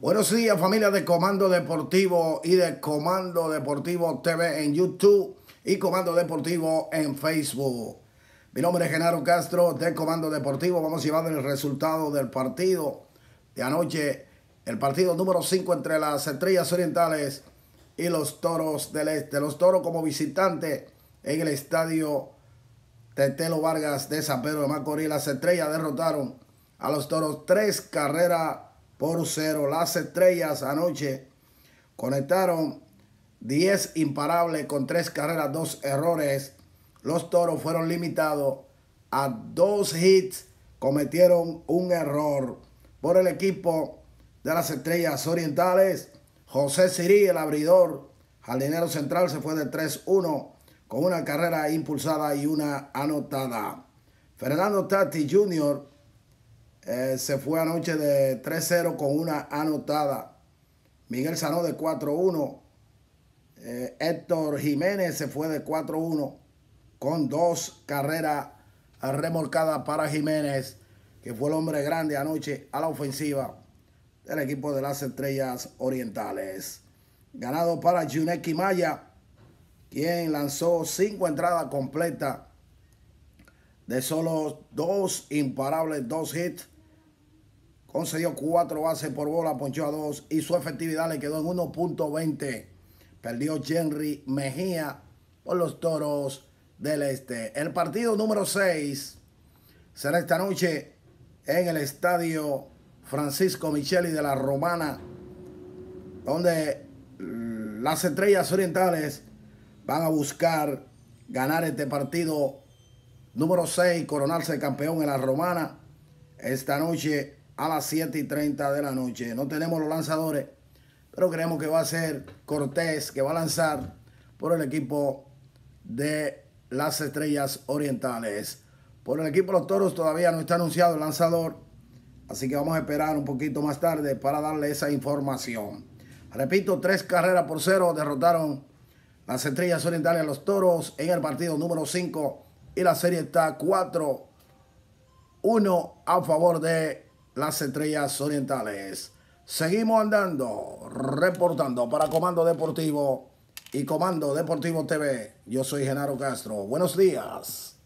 Buenos días familia de Comando Deportivo y de Comando Deportivo TV en YouTube y Comando Deportivo en Facebook. Mi nombre es Genaro Castro de Comando Deportivo. Vamos a llevando el resultado del partido de anoche. El partido número 5 entre las Estrellas Orientales y los Toros del Este. Los Toros como visitante en el estadio Tetelo Vargas de San Pedro de Macorís. Las Estrellas derrotaron a los Toros tres carreras por cero Las estrellas anoche conectaron 10 imparables con 3 carreras, 2 errores. Los toros fueron limitados a 2 hits. Cometieron un error por el equipo de las estrellas orientales. José Sirí, el abridor, jardinero central, se fue de 3-1 con una carrera impulsada y una anotada. Fernando Tati Jr eh, se fue anoche de 3-0 con una anotada. Miguel Sanó de 4-1. Eh, Héctor Jiménez se fue de 4-1 con dos carreras remolcadas para Jiménez, que fue el hombre grande anoche a la ofensiva del equipo de las Estrellas Orientales. Ganado para Juneki Maya, quien lanzó cinco entradas completas de solo dos imparables, dos hits concedió cuatro bases por bola, ponchó a dos y su efectividad le quedó en 1.20. Perdió Henry Mejía por los Toros del Este. El partido número 6 será esta noche en el estadio Francisco Micheli de la Romana, donde las estrellas orientales van a buscar ganar este partido número 6, coronarse campeón en la Romana. Esta noche a las 7 y 30 de la noche. No tenemos los lanzadores, pero creemos que va a ser Cortés que va a lanzar por el equipo de las Estrellas Orientales. Por el equipo de los Toros todavía no está anunciado el lanzador, así que vamos a esperar un poquito más tarde para darle esa información. Repito, tres carreras por cero derrotaron las Estrellas Orientales a los Toros en el partido número 5 y la serie está 4-1 a favor de las estrellas orientales. Seguimos andando, reportando para Comando Deportivo y Comando Deportivo TV. Yo soy Genaro Castro. Buenos días.